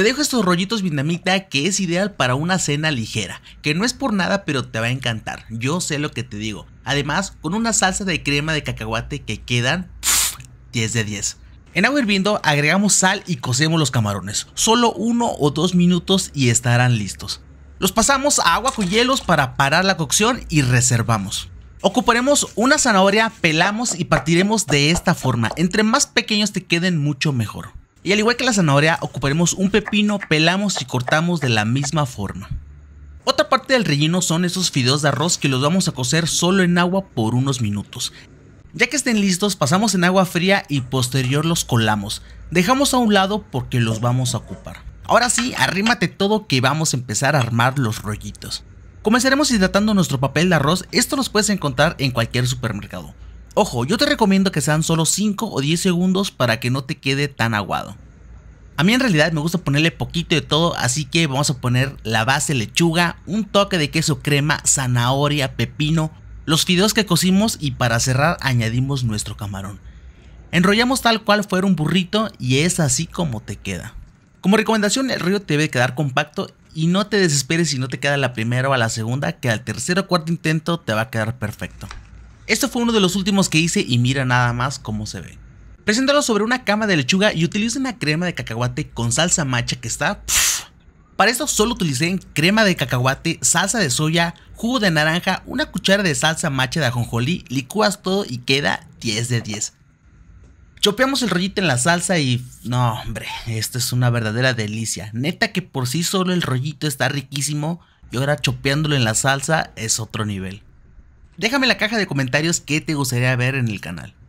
Te dejo estos rollitos vietnamita que es ideal para una cena ligera, que no es por nada pero te va a encantar, yo sé lo que te digo. Además, con una salsa de crema de cacahuate que quedan 10 de 10. En agua hirviendo agregamos sal y cocemos los camarones, solo uno o dos minutos y estarán listos. Los pasamos a agua con hielos para parar la cocción y reservamos. Ocuparemos una zanahoria, pelamos y partiremos de esta forma, entre más pequeños te queden mucho mejor. Y al igual que la zanahoria, ocuparemos un pepino, pelamos y cortamos de la misma forma. Otra parte del relleno son esos fideos de arroz que los vamos a cocer solo en agua por unos minutos. Ya que estén listos, pasamos en agua fría y posterior los colamos. Dejamos a un lado porque los vamos a ocupar. Ahora sí, arrímate todo que vamos a empezar a armar los rollitos. Comenzaremos hidratando nuestro papel de arroz, esto nos puedes encontrar en cualquier supermercado. Ojo, yo te recomiendo que sean solo 5 o 10 segundos para que no te quede tan aguado. A mí en realidad me gusta ponerle poquito de todo, así que vamos a poner la base lechuga, un toque de queso crema, zanahoria, pepino, los fideos que cocimos y para cerrar añadimos nuestro camarón. Enrollamos tal cual fuera un burrito y es así como te queda. Como recomendación el rollo te debe quedar compacto y no te desesperes si no te queda la primera o la segunda, que al tercer o cuarto intento te va a quedar perfecto. Esto fue uno de los últimos que hice y mira nada más cómo se ve. Preséntalo sobre una cama de lechuga y utilice una crema de cacahuate con salsa macha que está... Para esto solo utilicé crema de cacahuate, salsa de soya, jugo de naranja, una cuchara de salsa macha de ajonjolí, licúas todo y queda 10 de 10. Chopeamos el rollito en la salsa y... No, hombre, esto es una verdadera delicia. Neta que por sí solo el rollito está riquísimo y ahora chopeándolo en la salsa es otro nivel déjame en la caja de comentarios qué te gustaría ver en el canal.